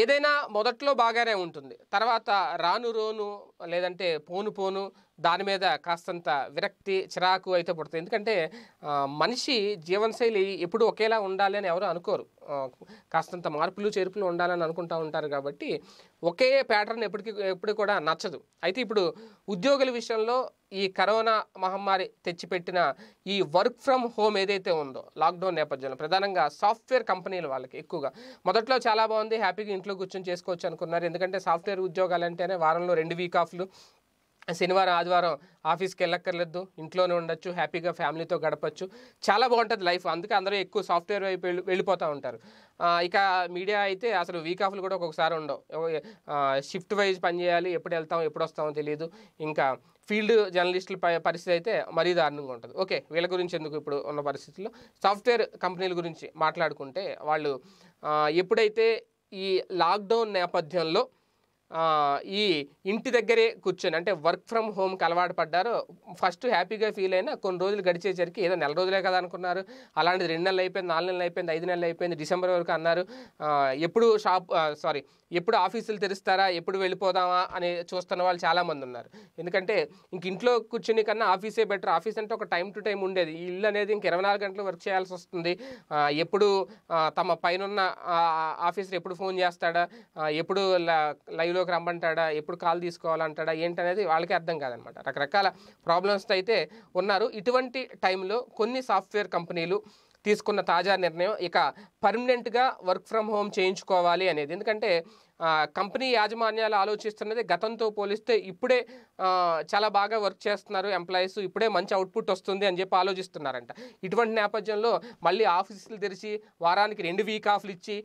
ఏదైనా మొదట్లో బాగానే ఉంటుంది తర్వాత రాను రోను లేదంటే పోను పోను దాని మీద కాస్తంత విరక్తి చిరాకు అయితే పుడుతుంది ఎందుకంటే మనిషి జీవనశైలి ఎప్పుడు ఒకేలా ఉండాలి అని ఎవరు అనుకోరు కాస్తంత మార్పులు చేర్పులు ఉండాలని అనుకుంటూ ఉంటారు కాబట్టి ఒకే ప్యాటర్న్ ఎప్పటికీ ఎప్పుడు కూడా నచ్చదు అయితే ఇప్పుడు ఉద్యోగుల విషయంలో ఈ కరోనా మహమ్మారి తెచ్చిపెట్టిన ఈ వర్క్ ఫ్రమ్ హోమ్ ఏదైతే ఉందో లాక్డౌన్ నేపథ్యంలో ప్రధానంగా సాఫ్ట్వేర్ కంపెనీల వాళ్ళకి ఎక్కువగా మొదట్లో చాలా బాగుంది హ్యాపీగా ఇంట్లో కూర్చొని చేసుకోవచ్చు అనుకున్నారు ఎందుకంటే సాఫ్ట్వేర్ ఉద్యోగాలు అంటేనే వారంలో రెండు వీక్ ఆఫ్లు శనివారం ఆదివారం ఆఫీస్కి వెళ్ళక్కర్లేదు ఇంట్లోనే ఉండొచ్చు హ్యాపీగా ఫ్యామిలీతో గడపచ్చు చాలా బాగుంటుంది లైఫ్ అందుకే అందరూ ఎక్కువ సాఫ్ట్వేర్ వైపు వెళ్ళి వెళ్ళిపోతూ ఉంటారు ఇక మీడియా అయితే అసలు వీక్ ఆఫ్లు కూడా ఒక్కొక్కసారి ఉండవు షిఫ్ట్ వైజ్ పనిచేయాలి ఎప్పుడు వెళ్తాం ఎప్పుడు వస్తామో తెలియదు ఇంకా ఫీల్డ్ జర్నలిస్టుల పరిస్థితి అయితే మరీ దారుణంగా ఉంటుంది ఓకే వీళ్ళ గురించి ఎందుకు ఇప్పుడు ఉన్న పరిస్థితుల్లో సాఫ్ట్వేర్ కంపెనీల గురించి మాట్లాడుకుంటే వాళ్ళు ఎప్పుడైతే ఈ లాక్డౌన్ నేపథ్యంలో ఈ ఇంటి దగ్గరే కూర్చొని అంటే వర్క్ ఫ్రమ్ హోమ్కి అలవాటు పడ్డారు ఫస్ట్ హ్యాపీగా ఫీల్ అయినా కొన్ని రోజులు గడిచేసరికి ఏదో నెల రోజులే కదా అనుకున్నారు అలాంటిది రెండు నెలలు అయిపోయింది నాలుగు నెలలు అయిపోయింది ఐదు నెలలు అయిపోయింది డిసెంబర్ వరకు అన్నారు ఎప్పుడు షాప్ సారీ ఎప్పుడు ఆఫీసులు తెరుస్తారా ఎప్పుడు వెళ్ళిపోదామా అని చూస్తున్న వాళ్ళు చాలామంది ఉన్నారు ఎందుకంటే ఇంక ఇంట్లో కూర్చుని కన్నా ఆఫీసే బెటర్ ఆఫీస్ అంటే ఒక టైం టు టైం ఉండేది ఈ ఇల్లు అనేది ఇంక ఇరవై నాలుగు గంటలు వర్క్ చేయాల్సి వస్తుంది ఎప్పుడు తమ పైన ఆఫీసర్ ఎప్పుడు ఫోన్ చేస్తాడా ఎప్పుడు లైవ్లో లైవ్లోకి రమ్మంటాడా ఎప్పుడు కాల్ తీసుకోవాలంటాడా ఏంటనేది వాళ్ళకి అర్థం కాదనమాట రకరకాల ప్రాబ్లమ్స్ అయితే ఉన్నారు ఇటువంటి టైంలో కొన్ని సాఫ్ట్వేర్ కంపెనీలు తీసుకున్న తాజా నిర్ణయం ఇక పర్మనెంట్గా వర్క్ ఫ్రమ్ హోమ్ చేయించుకోవాలి అనేది ఎందుకంటే కంపెనీ యాజమాన్యాలు ఆలోచిస్తున్నది గతంతో పోలిస్తే ఇప్పుడే చాలా బాగా వర్క్ చేస్తున్నారు ఎంప్లాయీస్ ఇప్పుడే మంచి అవుట్పుట్ వస్తుంది అని చెప్పి ఆలోచిస్తున్నారంట ఇటువంటి నేపథ్యంలో మళ్ళీ ఆఫీసులు తెరిచి వారానికి రెండు వీక్ ఆఫ్లు ఇచ్చి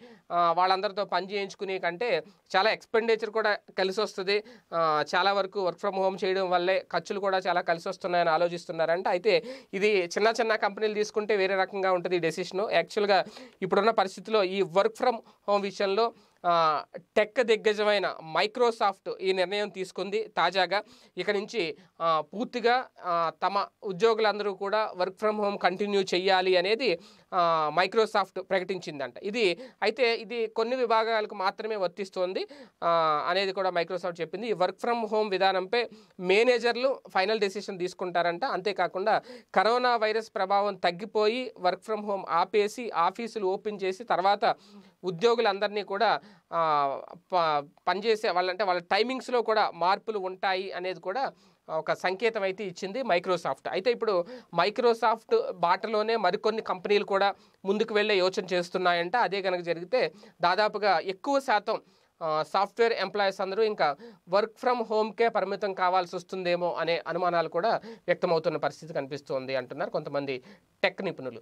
వాళ్ళందరితో పని చేయించుకునే కంటే చాలా ఎక్స్పెండిచర్ కూడా కలిసి వస్తుంది చాలా వరకు వర్క్ ఫ్రమ్ హోమ్ చేయడం వల్లే ఖర్చులు కూడా చాలా కలిసి వస్తున్నాయని ఆలోచిస్తున్నారంట అయితే ఇది చిన్న చిన్న కంపెనీలు తీసుకుంటే వేరే రకంగా ఉంటుంది ఈ డెసిషను యాక్చువల్గా ఇప్పుడున్న పరిస్థితిలో ఈ వర్క్ ఫ్రమ్ హోమ్ విషయంలో టెక్ దిగ్గజమైన మైక్రోసాఫ్ట్ ఈ నిర్ణయం తీసుకుంది తాజాగా ఇక నుంచి పూర్తిగా తమ ఉద్యోగులందరూ కూడా వర్క్ ఫ్రమ్ హోమ్ కంటిన్యూ చేయాలి అనేది మైక్రోసాఫ్ట్ ప్రకటించిందంట ఇది అయితే ఇది కొన్ని విభాగాలకు మాత్రమే వర్తిస్తోంది అనేది కూడా మైక్రోసాఫ్ట్ చెప్పింది ఈ వర్క్ ఫ్రమ్ హోమ్ విధానంపై మేనేజర్లు ఫైనల్ డెసిషన్ తీసుకుంటారంట అంతేకాకుండా కరోనా వైరస్ ప్రభావం తగ్గిపోయి వర్క్ ఫ్రమ్ హోమ్ ఆపేసి ఆఫీసులు ఓపెన్ చేసి తర్వాత ఉద్యోగులందరినీ కూడా పనిచేసే వాళ్ళంటే వాళ్ళ టైమింగ్స్లో కూడా మార్పులు ఉంటాయి అనేది కూడా ఒక సంకేతం అయితే ఇచ్చింది మైక్రోసాఫ్ట్ అయితే ఇప్పుడు మైక్రోసాఫ్ట్ బాటలోనే మరికొన్ని కంపెనీలు కూడా ముందుకు వెళ్ళే యోచన చేస్తున్నాయంట అదే కనుక జరిగితే దాదాపుగా ఎక్కువ శాతం సాఫ్ట్వేర్ ఎంప్లాయీస్ అందరూ ఇంకా వర్క్ ఫ్రమ్ హోమ్కే పరిమితం కావాల్సి వస్తుందేమో అనే అనుమానాలు కూడా వ్యక్తమవుతున్న పరిస్థితి కనిపిస్తోంది అంటున్నారు కొంతమంది టెక్ నిపుణులు